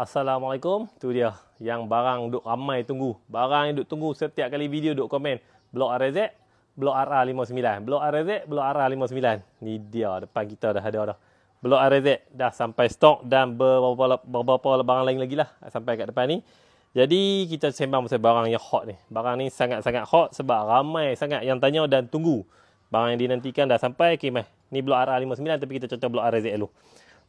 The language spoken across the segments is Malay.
Assalamualaikum. Tu dia yang barang duk ramai tunggu. Barang yang duk tunggu setiap kali video duk komen. Blok RZ, Blok RA59. Blok RZ, Blok RA59. Ni dia depan kita dah ada dah. Blok RZ dah sampai stok dan beberapa beberapa barang lain lagi lah sampai kat depan ni. Jadi kita sembang pasal barang yang hot ni. Barang ni sangat-sangat hot sebab ramai sangat yang tanya dan tunggu. Barang yang dinantikan dah sampai. Okay, meh. Ni blok RA59 tapi kita contoh blok RZ dulu.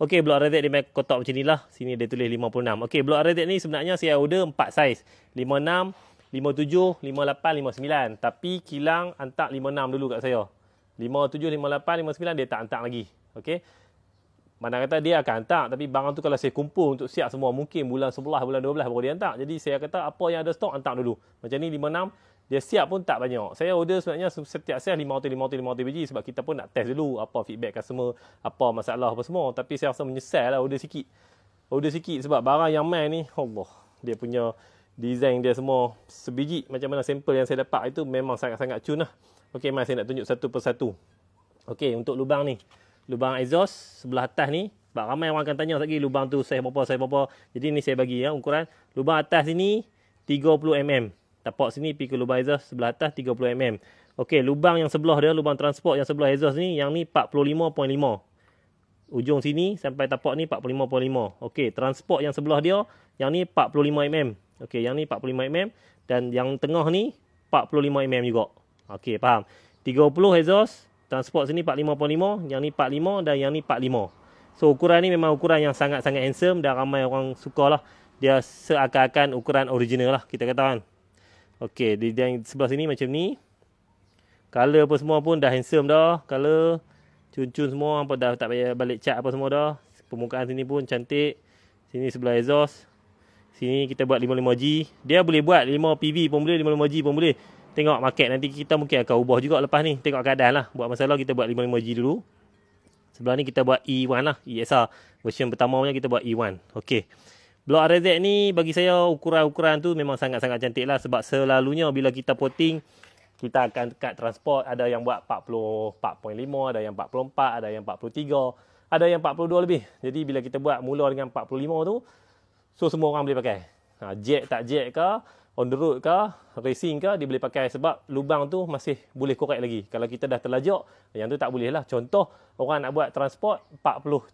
Okey, blok Arizet dia kotak macam ni lah. Sini dia tulis 56. Okey, blok Arizet ni sebenarnya saya order 4 saiz. 56, 57, 58, 59. Tapi kilang hantar 56 dulu kat saya. 57, 58, 59 dia tak hantar lagi. Okey. Mana kata dia akan hantar. Tapi barang tu kalau saya kumpul untuk siap semua. Mungkin bulan 11, bulan 12 baru dia hantar. Jadi saya kata apa yang ada stok hantar dulu. Macam ni 56, dia siap pun tak banyak. Saya order sebenarnya setiap sel 5 hotel, 5 hotel, 5 biji sebab kita pun nak test dulu apa feedback customer, apa masalah apa semua. Tapi saya rasa menyesal lah order sikit. Order sikit sebab barang yang main ni, Allah, dia punya design dia semua sebiji macam mana sampel yang saya dapat itu memang sangat-sangat cun lah. Okey, mai saya nak tunjuk satu persatu. Okey, untuk lubang ni. Lubang exhaust sebelah atas ni sebab ramai orang akan tanya lagi lubang tu saya berapa, saya berapa. Jadi ni saya bagi ya ukuran. Lubang atas sini 30 mm tapak sini pergi ke lubang exhaust sebelah atas 30mm. Okey, lubang yang sebelah dia, lubang transport yang sebelah exhaust ni, yang ni 45.5. Ujung sini sampai tapak ni 45.5. Okey, transport yang sebelah dia, yang ni 45mm. Okey, yang ni 45mm dan yang tengah ni 45mm juga. Okey, faham. 30 exhaust, transport sini 45.5, yang ni 45 dan yang ni 45. So, ukuran ni memang ukuran yang sangat-sangat handsome dan ramai orang sukalah. Dia seakan-akan ukuran original lah, kita kata kan. Okey, di yang sebelah sini macam ni. Color apa semua pun dah handsome dah. Color cun-cun semua apa dah tak payah balik cat apa semua dah. Permukaan sini pun cantik. Sini sebelah exhaust. Sini kita buat 55G. Dia boleh buat 5PV pun boleh, 55G pun boleh. Tengok market nanti kita mungkin akan ubah juga lepas ni. Tengok keadaan lah. Buat masalah kita buat 55G dulu. Sebelah ni kita buat E1 lah. ESR. Version pertama punya kita buat E1. Okey. Blok RZ ni bagi saya ukuran-ukuran tu memang sangat-sangat cantik lah sebab selalunya bila kita poting kita akan kat transport ada yang buat 44.5, ada yang 44, ada yang 43, ada yang 42 lebih. Jadi bila kita buat mula dengan 45 tu so semua orang boleh pakai. Ha, jet tak jet ke, on the road ke, racing ke dia boleh pakai sebab lubang tu masih boleh korek lagi. Kalau kita dah terlajak yang tu tak boleh lah. Contoh orang nak buat transport 40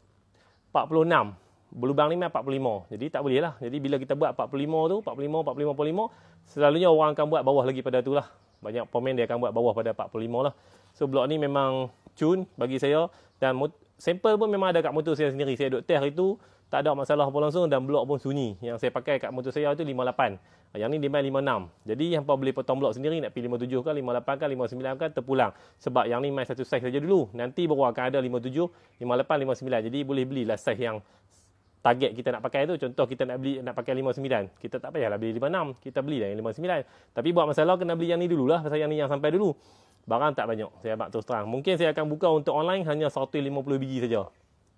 46 berlubang 5 45. Jadi tak boleh lah. Jadi bila kita buat 45 tu, 45, 45, 45, selalunya orang akan buat bawah lagi pada tu lah. Banyak pemain dia akan buat bawah pada 45 lah. So blok ni memang cun bagi saya. Dan sampel pun memang ada kat motor saya sendiri. Saya duduk test hari tu, tak ada masalah pun langsung dan blok pun sunyi. Yang saya pakai kat motor saya tu 58. Yang ni dia main 56. Jadi yang boleh potong blok sendiri nak pilih 57 ke 58 ke 59 ke terpulang. Sebab yang ni main satu saiz saja dulu. Nanti baru akan ada 57, 58, 59. Jadi boleh belilah saiz yang target kita nak pakai tu contoh kita nak beli nak pakai 59 kita tak payahlah beli 56 kita beli dah yang 59 tapi buat masalah kena beli yang ni dululah pasal yang ni yang sampai dulu barang tak banyak saya abang terus terang mungkin saya akan buka untuk online hanya 150 biji saja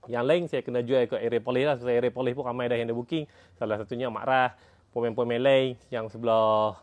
yang lain saya kena jual ke area polis lah sebab area polis pun ramai dah yang ada booking salah satunya Mak Rah pemain-pemain lain yang sebelah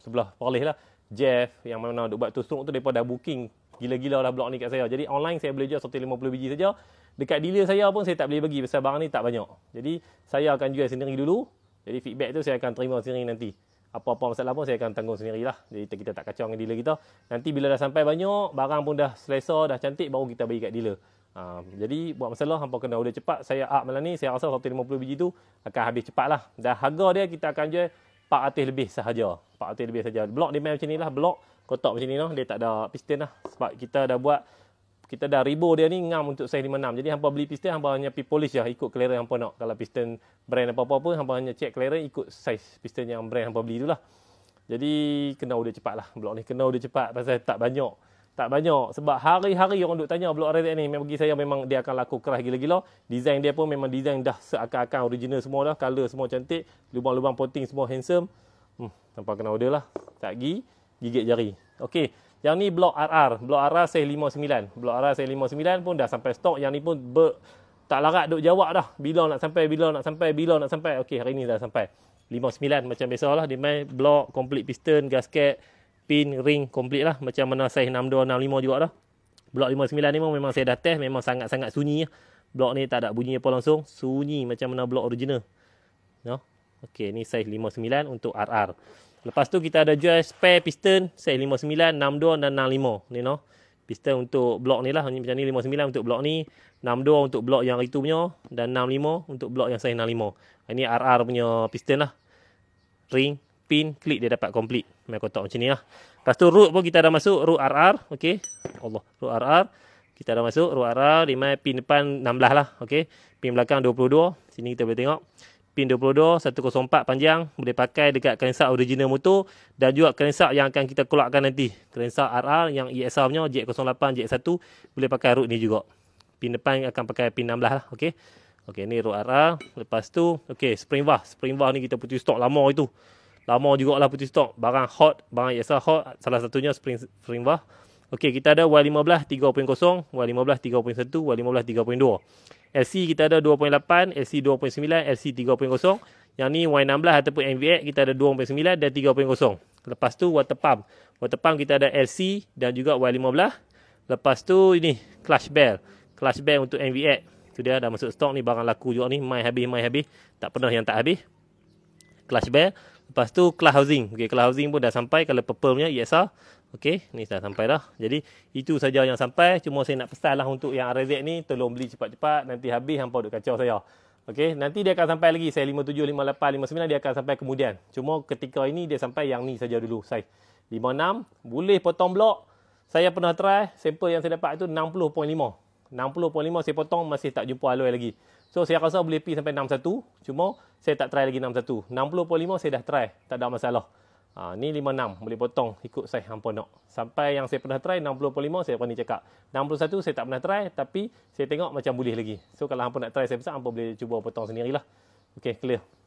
sebelah polis lah Jeff yang mana duk buat tu stroke tu mereka dah booking gila-gila dah blok ni kat saya jadi online saya boleh jual 150 biji saja dekat dealer saya pun saya tak boleh bagi pasal barang ni tak banyak. Jadi saya akan jual sendiri dulu. Jadi feedback tu saya akan terima sendiri nanti. Apa-apa masalah pun saya akan tanggung sendirilah. Jadi kita tak kacau dengan dealer kita. Nanti bila dah sampai banyak, barang pun dah selesa, dah cantik baru kita bagi kat dealer. Ha, jadi buat masalah hampa kena order cepat. Saya up malam ni saya rasa 150 biji tu akan habis cepatlah. Dah harga dia kita akan jual 400 lebih sahaja. 400 lebih sahaja. Blok dia main macam ni lah. Blok kotak macam ni lah. Dia tak ada piston lah. Sebab kita dah buat kita dah ribu dia ni ngam untuk size 5.6. Jadi hampa beli piston hampa hanya pergi polish lah ikut clearance hampa nak. Kalau piston brand apa-apa pun hampa hanya check clearance ikut size piston yang brand hampa beli tu lah. Jadi kena dia cepat lah. Blok ni kena dia cepat pasal tak banyak. Tak banyak. Sebab hari-hari orang duk tanya blok Razak ni. Bagi saya memang dia akan laku keras gila-gila. Design dia pun memang design dah seakan-akan original semua dah. Color semua cantik. Lubang-lubang poting semua handsome. Hmm, tanpa kena order lah. Tak pergi. Gigit jari. Okey. Yang ni blok RR, blok RR seh 59. Blok RR seh 59 pun dah sampai stok. Yang ni pun ber, tak larat duk jawab dah. Bila nak sampai, bila nak sampai, bila nak sampai. Okey, hari ni dah sampai. 59 macam biasalah. lah. Dia main blok, complete piston, gasket, pin, ring, complete lah. Macam mana seh 62, 65 juga dah. Blok 59 ni memang saya dah test. Memang sangat-sangat sunyi lah. Blok ni tak ada bunyi apa langsung. Sunyi macam mana blok original. No? Okey, ni saiz 59 untuk RR. Lepas tu kita ada jual spare piston set 59, 62 dan 65. Ni you know. Piston untuk blok ni lah. Macam ni 59 untuk blok ni. 62 untuk blok yang itu punya. Dan 65 untuk blok yang saya 65. Ini RR punya piston lah. Ring, pin, klik dia dapat complete. Main kotak macam ni lah. Lepas tu root pun kita dah masuk. Root RR. Okay. Allah. Root RR. Kita dah masuk. Root RR. Lima pin depan 16 lah. Okay. Pin belakang 22. Sini kita boleh tengok pin 22 104 panjang boleh pakai dekat crankshaft original motor dan juga crankshaft yang akan kita keluarkan nanti crankshaft RR yang ESR punya J08 J1 boleh pakai root ni juga pin depan akan pakai pin 16 lah okay okay ni root RR lepas tu okay spring valve spring valve ni kita putih stok lama itu lama jugalah putih stok barang hot barang ESR hot salah satunya spring spring valve okay kita ada Y15 3.0, Y15 3.1, Y15 3.2. LC kita ada 2.8, LC 2.9, LC 3.0. Yang ni Y16 ataupun MVX kita ada 2.9 dan 3.0. Lepas tu water pump. Water pump kita ada LC dan juga Y15. Lepas tu ini clutch bell. Clutch bell untuk MVX. Tu dia dah masuk stok ni barang laku juga ni. Mai habis, mai habis. Tak pernah yang tak habis. Clutch bell. Lepas tu clutch housing. Okay, clutch housing pun dah sampai. Kalau purple punya ESR. Okey, ni dah sampai dah. Jadi itu saja yang sampai. Cuma saya nak pesanlah untuk yang RZ ni tolong beli cepat-cepat nanti habis hangpa duk kacau saya. Okey, nanti dia akan sampai lagi saya 57 58 59 dia akan sampai kemudian. Cuma ketika ini dia sampai yang ni saja dulu saya. 56 boleh potong blok. Saya pernah try sampel yang saya dapat itu 60.5. 60.5 saya potong masih tak jumpa alloy lagi. So saya rasa boleh pi sampai 61. Cuma saya tak try lagi 61. 60.5 saya dah try. Tak ada masalah. Ha, ni 56 boleh potong ikut saiz hangpa nak. Sampai yang saya pernah try 60.5 saya pandai cakap. 61 saya tak pernah try tapi saya tengok macam boleh lagi. So kalau hangpa nak try saya pesan hangpa boleh cuba potong sendirilah. Okey clear.